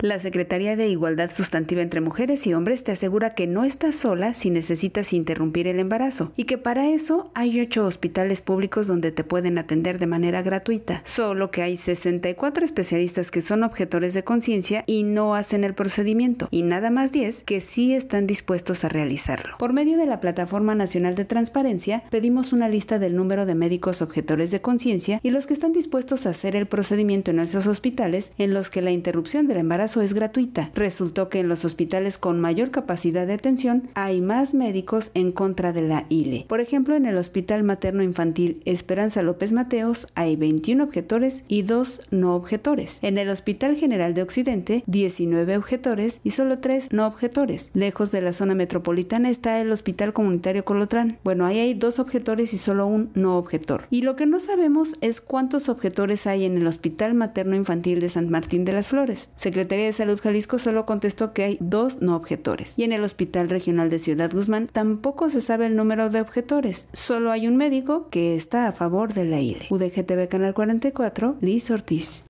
La Secretaría de Igualdad Sustantiva entre Mujeres y Hombres te asegura que no estás sola si necesitas interrumpir el embarazo y que para eso hay ocho hospitales públicos donde te pueden atender de manera gratuita, solo que hay 64 especialistas que son objetores de conciencia y no hacen el procedimiento y nada más 10 que sí están dispuestos a realizarlo. Por medio de la Plataforma Nacional de Transparencia pedimos una lista del número de médicos objetores de conciencia y los que están dispuestos a hacer el procedimiento en esos hospitales en los que la interrupción del embarazo es gratuita. Resultó que en los hospitales con mayor capacidad de atención hay más médicos en contra de la ILE. Por ejemplo, en el Hospital Materno Infantil Esperanza López Mateos hay 21 objetores y 2 no objetores. En el Hospital General de Occidente, 19 objetores y solo 3 no objetores. Lejos de la zona metropolitana está el Hospital Comunitario Colotrán. Bueno, ahí hay dos objetores y solo un no objetor. Y lo que no sabemos es cuántos objetores hay en el Hospital Materno Infantil de San Martín de las Flores. Secretaría de Salud Jalisco solo contestó que hay dos no objetores. Y en el Hospital Regional de Ciudad Guzmán tampoco se sabe el número de objetores. Solo hay un médico que está a favor de la ILE. UDGTV Canal 44, Liz Ortiz.